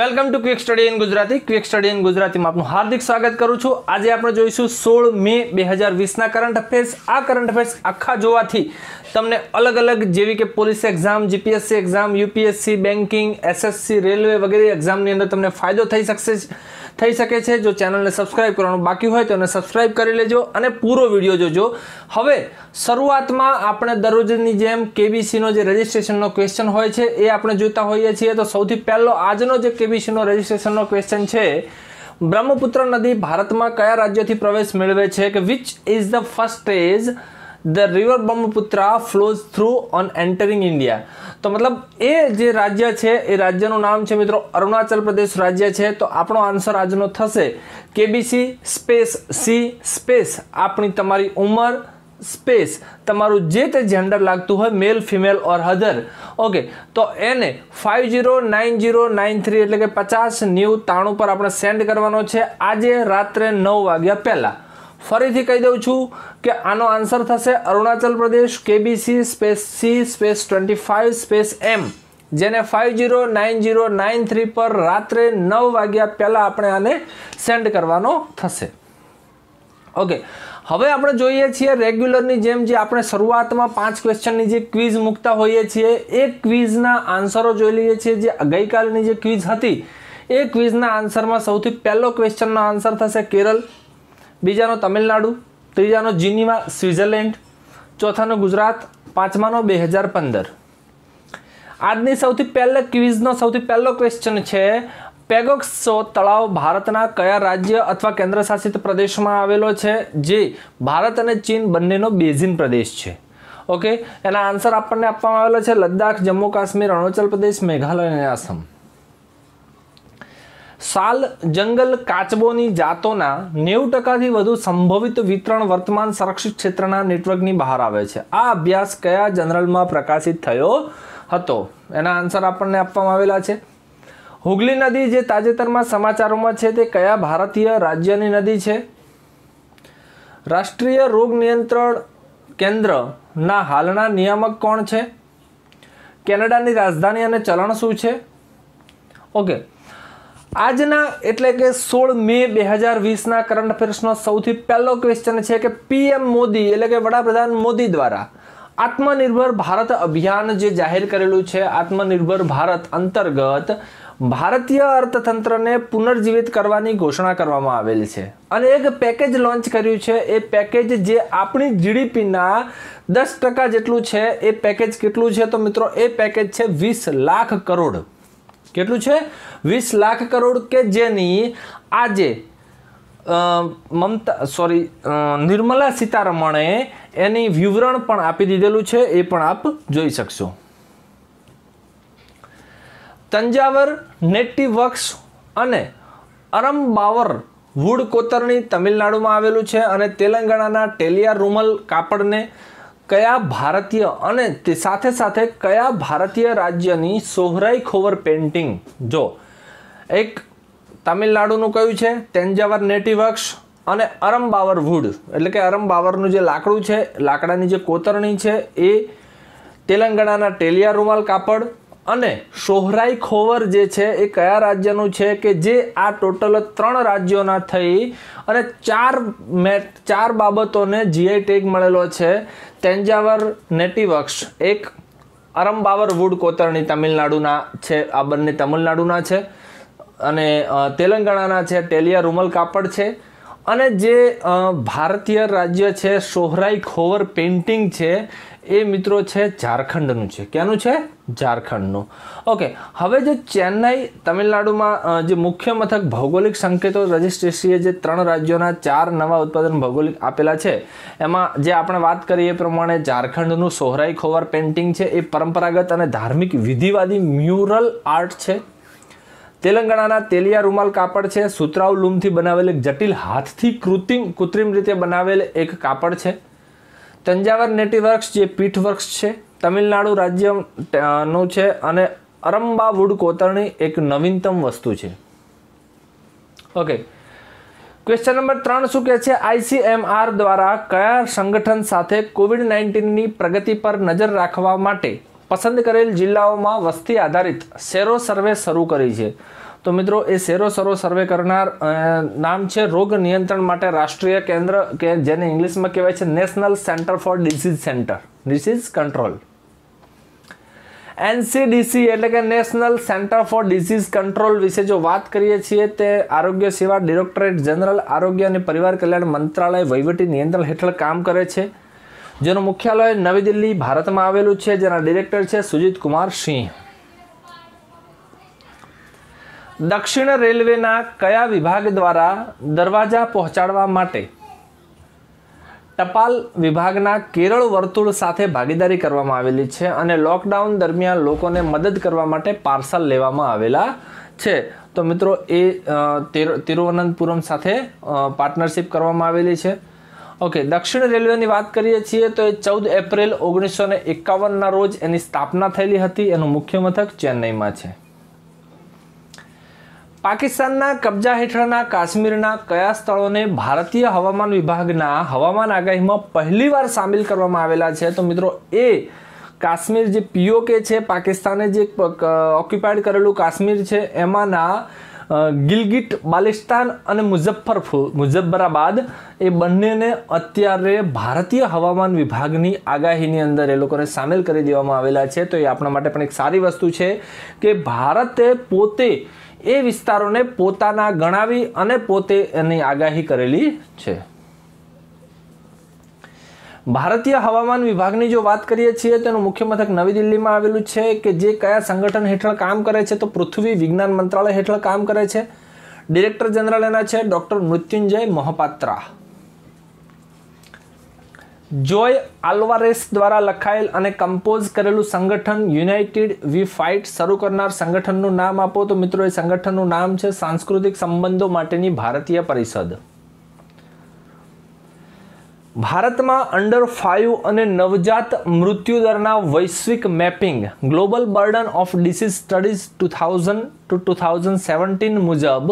welcome to quick study in Gujarati quick study in ગુજરાતીમાં આપનું હાર્દિક સ્વાગત કરું છું આજે આપણે જોઈશું સોળ મે બે હજાર વીસના કરંટ અફેર્સ આ કરંટ અફેર્સ આખા જોવાથી તમને અલગ અલગ જેવી કે police exam GPSC exam UPSC banking SSC railway વગેરે એક્ઝામની અંદર તમને ફાયદો થઈ શકશે થઈ શકે છે જો ચેનલને સબસ્ક્રાઈબ કરવાનું બાકી હોય તો એને સબસ્ક્રાઈબ કરી લેજો અને પૂરો વિડીયો જોજો હવે શરૂઆતમાં આપણે દરરોજની જેમ કેબીસીનો જે રજિસ્ટ્રેશનનો ક્વેશ્ચન હોય છે એ આપણે જોતા હોઈએ છીએ તો સૌથી પહેલો આજનો જે કેબીસીનો રજિસ્ટ્રેશનનો ક્વેશ્ચન છે બ્રહ્મપુત્ર નદી ભારતમાં કયા રાજ્યથી પ્રવેશ મેળવે છે કે which is the first stage the river Brahmaputra flows through on entering India તો મતલબ એ જે રાજ્ય છે એ રાજ્યનું નામ છે મિત્રો અરુણાચલ પ્રદેશ રાજ્ય છે તો આપણો આન્સર આજનો થશે કેબીસી સ્પેસ સી સ્પેસ આપણી તમારી ઉંમર સ્પેસ તમારું જે તે જેન્ડર લાગતું હોય મેલ ફિમેલ ઓર હધર ઓકે તો એને five zero nine zero nine three એટલે કે પચાસ ન્યૂ તાણું પર આપણે સેન્ડ કરવાનો છે આજે રાત્રે નવ વાગ્યા પહેલાં ફરીથી કહી દઉં છું કે આનો આન્સર થશે Arunachal Pradesh KBC space C space twenty five space M જેને five zero nine zero nine three પર રાત્રે નવ વાગ્યા પહેલાં આપણે આને સેન્ડ કરવાનો થશે ઓકે હવે આપણે જોઈએ છીએ રેગ્યુલરની જેમ જે આપણે શરૂઆતમાં પાંચ ક્વેશ્ચનની જે ક્વિઝ મૂકતા હોઈએ છીએ એ ક્વિઝના આન્સરો જોઈ લઈએ છીએ જે ગઈકાલની જે ક્વિઝ હતી એ ક્વિઝના આન્સરમાં સૌથી પહેલો ક્વેશ્ચનનો આન્સર થશે કેરળ બીજાનો તમિલનાડુ ત્રીજાનો જીનીવા સ્વિટ્ઝરલેન્ડ ચોથાનો ગુજરાત પાંચમાનો બે હજાર પંદર આજની સૌથી પહેલા ક્વિઝનો સૌથી પહેલો ક્વેશ્ચન છે પેગોક્સો તળાવ ભારતના કયા રાજ્ય અથવા કેન્દ્ર શાસિત પ્રદેશમાં આવેલો છે જે ભારત અને ચીન બંનેનો બેઝિન પ્રદેશ છે ઓકે એના આન્સર આપણને આપવામાં આવેલો છે લદ્દાખ જમ્મુ કાશ્મીર અરુણાચલ પ્રદેશ મેઘાલય અને આસામ સાલ જંગલ કાચબોની જાતોના નેવું ટકાથી વધુ સંભવિત વિતરણ વર્તમાન સંરક્ષિત ક્ષેત્રના નેટવર્કની બહાર આવે છે આ અભ્યાસ કયા જનરલમાં પ્રકાશિત થયો હતો એના આન્સર આપણને આપવામાં આવેલા છે હુગલી નદી જે તાજેતરમાં સમાચારોમાં છે તે કયા ભારતીય રાજ્યની નદી છે રાષ્ટ્રીય રોગ નિયંત્રણ કેન્દ્રના હાલના નિયામક કોણ છે કેનેડાની રાજધાની અને ચલણ શું છે ઓકે આજના એટલે કે સોળ મે બે હજાર વીસના કરંટ અફેર્સનો સૌથી પહેલો ક્વેશ્ચન છે કે પીએમ મોદી એટલે કે વડાપ્રધાન મોદી દ્વારા આત્મનિર્ભર ભારત અભિયાન જે જાહેર કરેલું છે આત્મનિર્ભર ભારત અંતર્ગત ભારતીય અર્થતંત્રને પુનર્જીવિત કરવાની ઘોષણા કરવામાં આવેલ છે અને એક પેકેજ લોન્ચ કર્યું છે એ પેકેજ જે આપણી જીડીપીના દસ ટકા જેટલું છે એ પેકેજ કેટલું છે તો મિત્રો એ પેકેજ છે વીસ લાખ કરોડ કેટલું છે વીસ લાખ કરોડ કે જેની આજે મમતા સોરી નિર્મલા સીતારમણે એની વિવરણ પણ આપી દીધેલું છે એ પણ આપ જોઈ શકશો તંજાવર નેટિવર્ક્સ અને અરમબાવર વુડ કોતરણી તમિલનાડુમાં આવેલું છે અને તેલંગાણાના ટેલિયા રૂમલ કાપડને કયા ભારતીય અને તે સાથે સાથે કયા ભારતીય રાજ્યની સોહરાઈ ખોવર પેઇન્ટિંગ જો એક તમિલનાડુનું કયું છે તેંજાવર નેટિવર્ક્સ અને અરમબાવર વુડ એટલે કે અરમબાવરનું જે લાકડું છે લાકડાની જે કોતરણી છે એ તેલંગાણાના ટેલિયા રૂમાલ કાપડ અને સોહરાઈ ખોવર જે છે એ કયા રાજ્યનું છે કે જે આ ટોટલ ત્રણ રાજ્યોના થઈ અને ચાર મેટ ચાર બાબતોને જીઆઈ ટેગ મળેલો છે તેન્જાવર નેટિવક્સ એક અરંબાવર વુડ કોતરણી તમિલનાડુના છે આ બંને તમિલનાડુના છે અને તેલંગાણાના છે ટેલિયા રૂમલ કાપડ છે અને જે ભારતીય રાજ્ય છે સોહરાઈ ખોવર પેઇન્ટિંગ છે એ મિત્રો છે ઝારખંડનું છે ક્યાંનું છે ઝારખંડનું ઓકે હવે જે ચેન્નાઈ તમિલનાડુમાં જે મુખ્ય મથક ભૌગોલિક સંકેતો રજિસ્ટ્રેશીએ જે ત્રણ રાજ્યોના ચાર નવા ઉત્પાદન ભૌગોલિક આપેલા છે એમાં જે આપણે વાત કરીએ એ પ્રમાણે ઝારખંડનું સોહરાઈ ખોવર પેઇન્ટિંગ છે એ પરંપરાગત અને ધાર્મિક વિધિવાદી મ્યુરલ આર્ટ છે તેલંગાણાના તેલિયા રૂમાલ કાપડ છે સુતરાઉ લૂમથી બનાવેલ એક જટિલ હાથથી કૃત્રિમ કૃત્રિમ રીતે બનાવેલ એક કાપડ છે તંજાવર નેટીવર્ક્સ જે પીઠવર્ક્સ છે તમિલનાડુ રાજ્યનું છે અને અરંબા વુડ કોતરણી એક નવીનતમ વસ્તુ છે ઓકે ક્વેશ્ચન નંબર ત્રણ શું કહે છે આઈસીએમઆર દ્વારા કયા સંગઠન સાથે કોવિડ નાઇન્ટીનની પ્રગતિ પર નજર રાખવા માટે પસંદ કરેલ જિલ્લાઓમાં વસ્તી આધારિત સેરો સર્વે શરૂ કરી છે તો મિત્રો એ સેરો સરો સર્વે કરનાર નામ છે રોગ નિયંત્રણ માટે રાષ્ટ્રીય કેન્દ્ર કે જેને ઇંગ્લિશમાં કહેવાય છે national centre for disease centre disease control NCDC એટલે કે national centre for disease control વિશે જો વાત કરીએ છીએ તે આરોગ્ય સેવા ડિરેક્ટરેટ જનરલ આરોગ્ય અને પરિવાર કલ્યાણ મંત્રાલય વહીવટી નિયંત્રણ હેઠળ કામ કરે છે જેનું મુખ્યાલય નવી દિલ્હી ભારતમાં આવેલું છે જેના ડિરેક્ટર છે સુજીત કુમાર સિંહ દક્ષિણ રેલવેના કયા વિભાગ દ્વારા દરવાજા પહોંચાડવા માટે ટપાલ વિભાગના કેરળ વર્તુળ સાથે ભાગીદારી કરવામાં આવેલી છે અને લોકડાઉન દરમિયાન લોકોને મદદ કરવા માટે પાર્સલ લેવામાં આવેલા છે તો મિત્રો એ તિરુવનંતપુરમ સાથે પાર્ટનરશિપ કરવામાં આવેલી છે ઓકે દક્ષિણ રેલવેની વાત કરીએ છીએ તો એ ચૌદ એપ્રિલ ઓગણીસો એકાવનના રોજ એની સ્થાપના થયેલી હતી એનું મુખ્ય મથક ચેન્નઈમાં છે પાકિસ્તાનના કબજા હેઠળના કાશ્મીરના કયા સ્થળોને ભારતીય હવામાન વિભાગના હવામાન આગાહીમાં પહેલીવાર સામેલ કરવામાં આવેલા છે તો મિત્રો એ કાશ્મીર જે પીઓકે છે પાકિસ્તાને જે ઓક્યુપાઈડ કરેલું કાશ્મીર છે એમાંના ગિલગિટ બાલિસ્તાન અને મુઝફ્ફરપુર મુઝફ્ફરાબાદ એ બંનેને અત્યારે ભારતીય હવામાન વિભાગની આગાહીની અંદર એ લોકોને સામેલ કરી દેવામાં આવેલા છે તો એ આપણા માટે પણ એક સારી વસ્તુ છે કે ભારતે પોતે એ વિસ્તારોને પોતાના ગણાવી અને પોતે એની આગાહી કરેલી છે ભારતીય હવામાન વિભાગની જો વાત કરીએ છીએ તેનું મુખ્ય મથક નવી દિલ્હીમાં આવેલું છે કે જે કયા સંગઠન હેઠળ કામ કરે છે તો પૃથ્વી વિજ્ઞાન મંત્રાલય હેઠળ કામ કરે છે ડિરેક્ટર જનરલ એના છે ડૉક્ટર મૃત્યુંજય મોહપાત્રા જોય આલ્વારેસ દ્વારા લખાયેલ અને કમ્પોઝ કરેલું સંગઠન યુનાઇટેડ વી ફાઇટ શરૂ કરનાર સંગઠનનું નામ આપો તો મિત્રો એ સંગઠનનું નામ છે સાંસ્કૃતિક સંબંધો માટેની ભારતીય પરિષદ ભારતમાં અંડર ફાઇવ અને નવજાત મૃત્યુદરના વૈશ્વિક mapping global burden of disease studies two thousand two two thousand seventeen મુજબ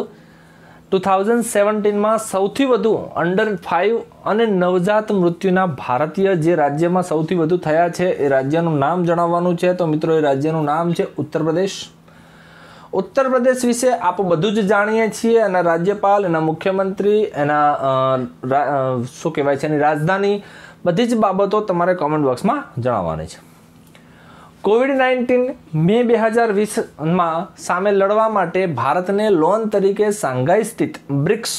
ટુ થાઉઝન્ડ સેવન્ટીનમાં સૌથી વધુ અંડર ફાઇવ અને નવજાત મૃત્યુના ભારતીય જે રાજ્યમાં સૌથી વધુ થયા છે એ રાજ્યનું નામ જણાવવાનું છે તો મિત્રો એ રાજ્યનું નામ છે ઉત્તર પ્રદેશ ઉત્તર પ્રદેશ વિશે આપ બધું જ જાણીએ છીએ એના રાજ્યપાલ એના મુખ્યમંત્રી એના શું કહેવાય છે એની રાજધાની બધી જ બાબતો તમારે કોમેન્ટ બોક્સમાં જણાવવાની છે કોવિડ નાઇન્ટીન મે બે હજાર વીસમાં સામે લડવા માટે ભારતને લોન તરીકે શાંઘાઈ સ્થિત બ્રિક્સ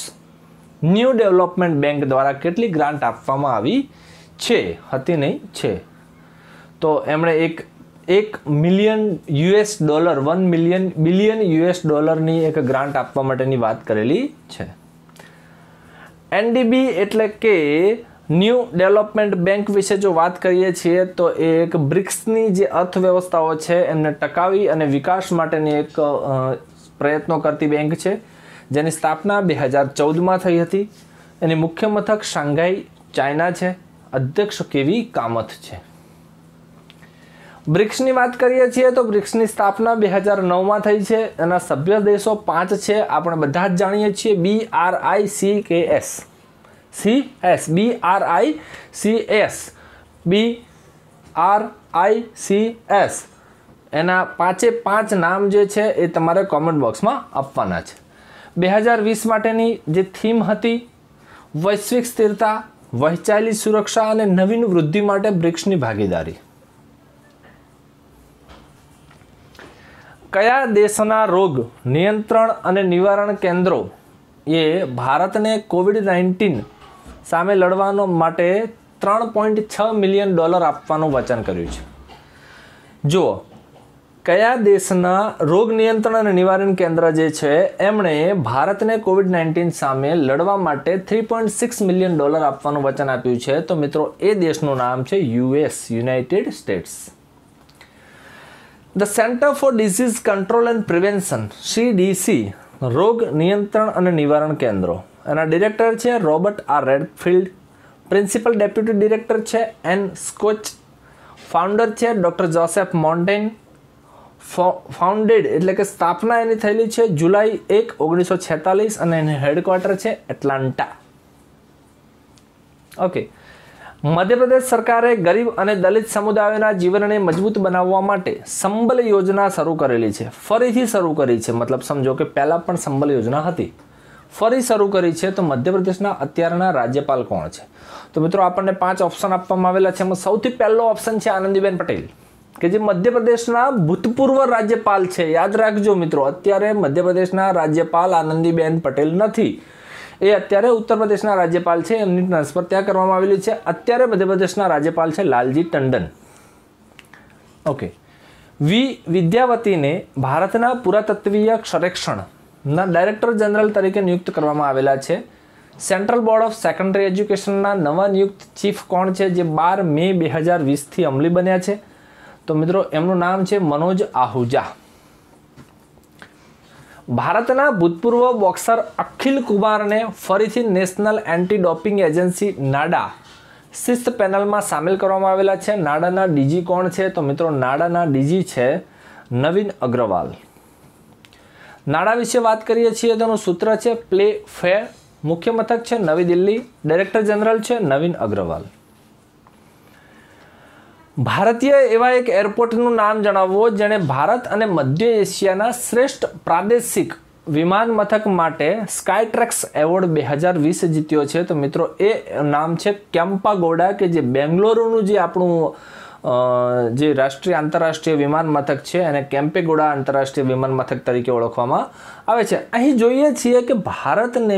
ન્યૂ ડેવલપમેન્ટ બેંક દ્વારા કેટલી ગ્રાન્ટ આપવામાં આવી છે હતી નહીં છે તો એમણે એક એક million US dollar one million billion US ડોલરની એક ગ્રાન્ટ આપવા માટેની વાત કરેલી છે એનડીબી એટલે કે ન્યૂ ડેવલપમેન્ટ બેંક વિશે જો વાત કરીએ છીએ તો એ એક બ્રિક્સની જે અર્થવ્યવસ્થાઓ છે એમને ટકાવી અને વિકાસ માટેની એક પ્રયત્નો કરતી બેંક છે જેની સ્થાપના બે હજાર ચૌદમાં થઈ હતી એની મુખ્ય મથક શાંઘાઈ ચાઇના છે અધ્યક્ષ કેવી કામત છે બ્રિક્સની વાત કરીએ છીએ તો બ્રિક્સની સ્થાપના બે હજાર નવમાં થઈ છે એના સભ્ય દેશો પાંચ છે આપણે બધા જ જાણીએ છીએ બી આર આઈ સી કે S C S B R I C S B R I C S એના પાંચે પાંચ નામ જે છે એ તમારે કોમેન્ટ બોક્સમાં આપવાના છે બે હજાર વીસ માટેની જે થીમ હતી વૈશ્વિક સ્થિરતા વહેંચાયેલી સુરક્ષા અને નવીન વૃદ્ધિ માટે બ્રિક્સની ભાગીદારી કયા દેશના રોગ નિયંત્રણ અને નિવારણ કેન્દ્રો એ ભારતને કોવિડ નાઇન્ટીન સામે લડવાનો માટે ત્રણ પોઈન્ટ છ મિલિયન ડોલર આપવાનું વચન કર્યું છે જુઓ કયા દેશના રોગ નિયંત્રણ અને નિવારણ કેન્દ્ર જે છે એમણે ભારતને કોવિડ નાઇન્ટીન સામે લડવા માટે three point six million dollar આપવાનું વચન આપ્યું છે તો મિત્રો એ દેશનું નામ છે US United States the centre for disease control and prevention CDC રોગ નિયંત્રણ અને નિવારણ કેન્દ્રો એના ડિરેક્ટર છે Robert R Redfield principal deputy director છે એન સ્કોચ ફાઉન્ડર છે ડૉક્ટર જોસેફ મોન્ટેન ફાઉન્ડેડ એટલે કે સ્થાપના એની થયેલી છે જુલાઈ એક ઓગણીસો છેતાલીસ અને એની હેડક્વાર્ટર છે એટલાન્ટા ઓકે મધ્યપ્રદેશ સરકારે ગરીબ અને દલિત સમુદાયોના જીવનને મજબૂત બનાવવા માટે સંબલ યોજના શરૂ કરેલી છે ફરીથી શરૂ કરી છે મતલબ સમજો કે પહેલાં પણ સંબલ યોજના હતી ફરી શરૂ કરી છે તો મધ્યપ્રદેશના અત્યારના રાજ્યપાલ કોણ છે તો મિત્રો આપણને પાંચ ઓપ્શન આપવામાં આવેલા છે એમાં સૌથી પહેલો ઓપ્શન છે આનંદીબેન પટેલ કે જે મધ્યપ્રદેશના ભૂતપૂર્વ રાજ્યપાલ છે યાદ રાખજો મિત્રો અત્યારે મધ્યપ્રદેશના રાજ્યપાલ આનંદીબેન પટેલ નથી એ અત્યારે ઉત્તર પ્રદેશના રાજ્યપાલ છે એમની ટ્રાન્સફર ત્યાં કરવામાં આવેલી છે અત્યારે મધ્યપ્રદેશના રાજ્યપાલ છે લાલજી ટંડન ઓકે વી વિદ્યાવતીને ભારતના પુરાતત્વીય સંરક્ષણ ના ડાયરેક્ટર જનરલ તરીકે નિયુક્ત કરવામાં આવેલા છે સેન્ટ્રલ બોર્ડ ઓફ સેકન્ડરી એજ્યુકેશનના નવા નિયુક્ત ચીફ કોણ છે જે બાર મે બે હજાર વીસથી અમલી બન્યા છે તો મિત્રો એમનું નામ છે મનોજ આહુજા ભારતના ભૂતપૂર્વ બોક્સર અખિલ કુમારને ફરીથી national anti doping agency NADA શિસ્ત પેનલમાં સામેલ કરવામાં આવેલા છે નાડાના ડીજી કોણ છે તો મિત્રો નાડાના ડીજી છે નવીન અગ્રવાલ નાણાં વિશે વાત કરીએ છીએ તેનું સૂત્ર છે પ્લે ફેર મુખ્ય મથક છે નવી દિલ્હી ડાયરેક્ટર જનરલ છે નવીન અગ્રવાલ ભારતીય એવા એક એરપોર્ટનું નામ જણાવવો જેણે ભારત અને મધ્ય એશિયાના શ્રેષ્ઠ પ્રાદેશિક વિમાન મથક માટે સ્કાયટ્રેક્સ એવોર્ડ બે હજાર વીસ જીત્યો છે તો મિત્રો એ નામ છે કેમ્પા ગોડા કે જે બેંગ્લોરુનું જે આપણું જે રાષ્ટ્રીય આંતરરાષ્ટ્રીય વિમાન મથક છે એને કેમ્પેગોડા આંતરરાષ્ટ્રીય વિમાન મથક તરીકે ઓળખવામાં આવે છે અહીં જોઈએ છીએ કે ભારતને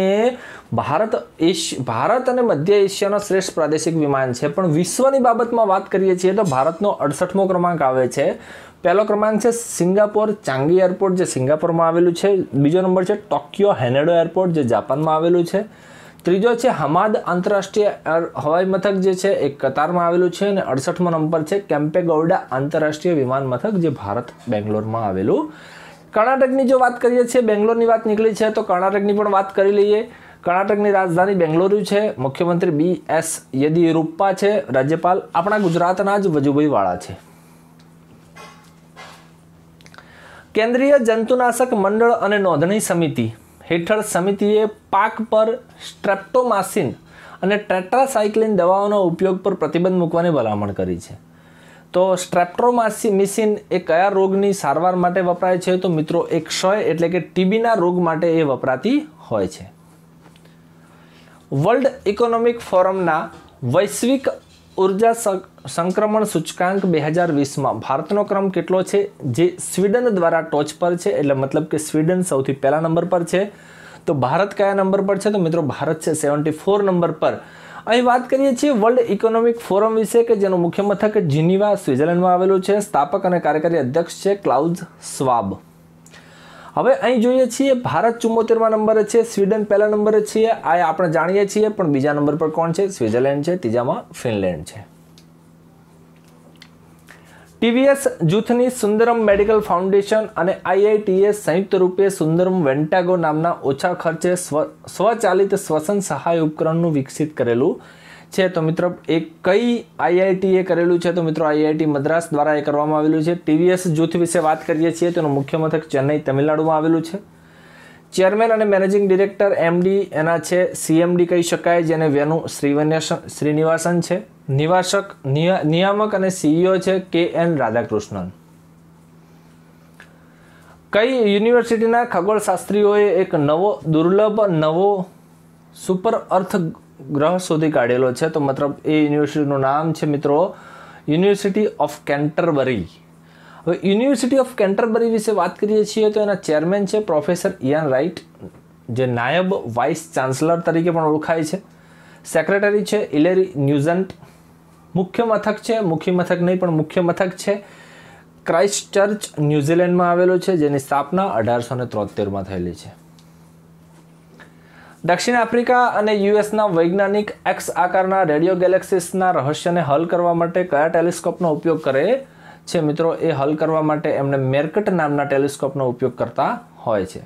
ભારત એશ ભારત અને મધ્ય એશિયાનો શ્રેષ્ઠ પ્રાદેશિક વિમાન છે પણ વિશ્વની બાબતમાં વાત કરીએ છીએ તો ભારતનો અડસઠમો ક્રમાંક આવે છે પહેલો ક્રમાંક છે સિંગાપોર ચાંગી એરપોર્ટ જે સિંગાપોરમાં આવેલું છે બીજો નંબર છે ટોક્યો હેનેડો એરપોર્ટ જે જાપાનમાં આવેલું છે ત્રીજો છે હમાદ આંતરરાષ્ટ્રીય હવાઈ મથક જે છે એ કતારમાં આવેલું છે અને અડસઠમો નંબર છે કેમ્પેગૌડા આંતરરાષ્ટ્રીય વિમાન મથક જે ભારત બેંગ્લોરમાં આવેલું કર્ણાટકની જો વાત કરીએ છીએ બેંગ્લોરની વાત નીકળી છે તો કર્ણાટકની પણ વાત કરી લઈએ કર્ણાટકની રાજધાની બેંગ્લોરુ છે મુખ્યમંત્રી બી એસ યેદિયુરપ્પા છે રાજ્યપાલ આપણા ગુજરાતના જ વજુભાઈ વાળા છે કેન્દ્રીય જંતુનાશક મંડળ અને નોંધણી સમિતિ હેઠળ સમિતિએ પાક પર સ્ટ્રેપ્ટોમાસિન અને ટેટ્રાસાયક્લિન દવાઓના ઉપયોગ પર પ્રતિબંધ મૂકવાની ભલામણ કરી છે તો સ્ટ્રેપ્ટ્રોમાસિમિસિન એ કયા રોગની સારવાર માટે વપરાય છે તો મિત્રો એ ક્ષય એટલે કે ટીબીના રોગ માટે એ વપરાતી હોય છે વર્લ્ડ ઇકોનોમિક ફોરમના વૈશ્વિક ઉર્જા સંક્રમણ સૂચકાંક બે હજાર વીસમાં ભારતનો ક્રમ કેટલો છે જે સ્વીડન દ્વારા ટોચ પર છે એટલે મતલબ કે સ્વીડન સૌથી પહેલા નંબર પર છે તો ભારત કયા નંબર પર છે તો મિત્રો ભારત છે સેવન્ટી ફોર નંબર પર અહીં વાત કરીએ છીએ વર્લ્ડ ઇકોનોમિક ફોરમ વિશે કે જેનું મુખ્ય મથક જીનીવા સ્વિટ્ઝર્લેન્ડમાં આવેલું છે સ્થાપક અને કાર્યકારી અધ્યક્ષ છે ક્લાઉઝ સ્વાબ હવે અહીં જોઈએ છીએ ભારત ચુમ્મોતેરમાં નંબરે છે સ્વીડન પહેલા નંબરે છીએ આ આપણે જાણીએ છીએ પણ બીજા નંબર પર કોણ છે સ્વિટ્ઝરલેન્ડ છે ત્રીજામાં ફિનલેન્ડ છે ટીવીએસ જૂથની સુંદરમ મેડિકલ ફાઉન્ડેશન અને આઈઆઈટીએસ સંયુક્ત રૂપે સુંદરમ વેન્ટાગો નામના ઓછા ખર્ચે સ્વચાલિત શ્વસન સહાય ઉપકરણનું વિકસિત કરેલું છે તો મિત્રો એ કઈ આઈઆઈટીએ કરેલું છે તો મિત્રો આઈઆઈટી મદ્રાસ દ્વારા એ કરવામાં આવેલું છે ટીવીએસ જૂથ વિશે વાત કરીએ છીએ તેનું મુખ્ય મથક ચેન્નઈ તમિલનાડુમાં આવેલું છે ચેરમેન અને મેનેજિંગ ડિરેક્ટર એમડી એના છે સીએમડી કહી શકાય જેને વેનુ શ્રીવન્યાસન શ્રીનિવાસન છે નિવાસક નિયામક અને સીઈઓ e છે કે એન રાધાકૃષ્ણન કઈ યુનિવર્સિટીના ખગોળશાસ્ત્રીઓએ એક નવો દુર્લભ નવો સુપર અર્થ ગ્રહ શોધી કાઢેલો છે તો મતલબ એ યુનિવર્સિટીનું નામ છે મિત્રો યુનિવર્સિટી ઓફ કેન્ટરબરી હવે યુનિવર્સિટી ઓફ કેન્ટરબરી વિશે વાત કરીએ છીએ તો એના ચેરમેન છે પ્રોફેસર ઇયાન રાઇટ જે નાયબ વાઇસ ચાન્સલર તરીકે પણ ઓળખાય છે સેક્રેટરી છે ઇલેરી ન્યુઝન્ટ મુખ્ય મથક છે મુખ્ય મથક નહીં પણ મુખ્ય મથક છે ક્રાઇસ્ટ ચર્ચ ન્યુઝીલેન્ડમાં આવેલો છે જેની સ્થાપના અઢારસો ને ત્રોતેરમાં થયેલી છે દક્ષિણ આફ્રિકા અને યુએસના વૈજ્ઞાનિક એક્સ આકારના રેડિયો ગેલેક્સીસના રહસ્યને હલ કરવા માટે કયા ટેલિસ્કોપનો ઉપયોગ કરે છે મિત્રો એ હલ કરવા માટે એમને મેર્કટ નામના ટેલિસ્કોપનો ઉપયોગ કરતા હોય છે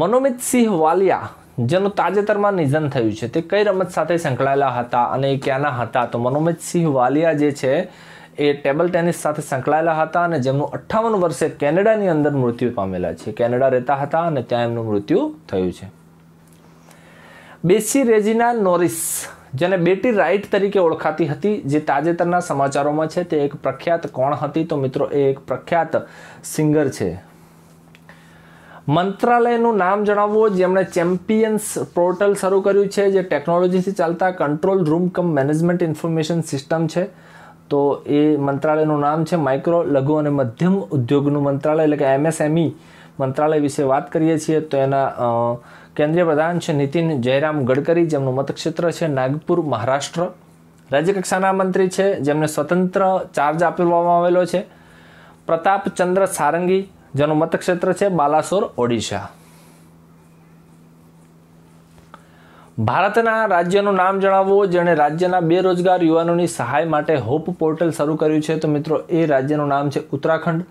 મનોમિત સિંહ વાલિયા જેનું તાજેતરમાં નિધન થયું છે તે કઈ રમત સાથે સંકળાયેલા હતા અને એ ક્યાંના હતા તો મનોમિત સિંહ વાલિયા જે છે એ ટેબલ ટેનિસ સાથે સંકળાયેલા હતા અને જેમનું અઠ્ઠાવન વર્ષે કેનેડાની અંદર મૃત્યુ પામેલા છે કેનેડા રહેતા હતા અને ત્યાં એમનું મૃત્યુ થયું છે બેસી રેજિના નોરિસ જેને બેટી રાઇટ તરીકે ઓળખાતી હતી જે તાજેતરના સમાચારોમાં છે તે એક પ્રખ્યાત કોણ હતી તો મિત્રો એ એક પ્રખ્યાત સિંગર છે મંત્રાલયનું નામ જણાવવું જેમણે ચેમ્પિયન્સ પોર્ટલ શરૂ કર્યું છે જે ટેકનોલોજીથી ચાલતા control room cum management information system છે તો એ મંત્રાલયનું નામ છે માઇક્રો લઘુ અને મધ્યમ ઉદ્યોગનું મંત્રાલય એટલે કે એમએસએમઈ મંત્રાલય વિશે વાત કરીએ છીએ તો એના કેન્દ્રીય પ્રધાન છે નીતિન જયરામ ગડકરી જેમનું મતક્ષેત્ર છે નાગપુર મહારાષ્ટ્ર રાજ્યકક્ષાના મંત્રી છે જેમને સ્વતંત્ર ચાર્જ આપવામાં આવેલો છે પ્રતાપચંદ્ર સારંગી જેનું મતક્ષેત્ર છે બાલાસોર ઓડિશા ભારતના રાજ્યનું નામ જણાવો જેણે રાજ્યના બેરોજગાર યુવાનોની સહાય માટે હોપ પોર્ટલ શરૂ કર્યું છે તો મિત્રો એ રાજ્યનું નામ છે ઉત્તરાખંડ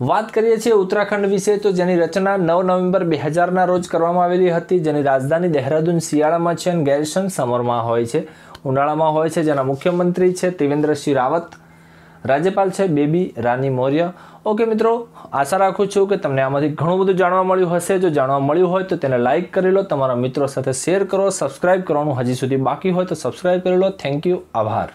વાત કરીએ છીએ ઉત્તરાખંડ વિશે તો જેની રચના નવ નવેમ્બર બે હજારના રોજ કરવામાં આવેલી હતી જેની રાજધાની દહેરાદૂન શિયાળામાં છે અને ગેરસન સમરમાં હોય છે ઉનાળામાં હોય છે જેના મુખ્યમંત્રી છે ત્રિવેન્દ્રસિંહ રાવત રાજ્યપાલ છે બેબી રાની મૌર્ય ઓકે મિત્રો આશા રાખું છું કે તમને આમાંથી ઘણું બધું જાણવા મળ્યું હશે જો જાણવા મળ્યું હોય તો તેને લાઇક કરી લો તમારા મિત્રો સાથે શેર કરો સબસ્ક્રાઇબ કરવાનું હજી સુધી બાકી હોય તો સબસ્ક્રાઇબ કરી લો થેન્ક યુ આભાર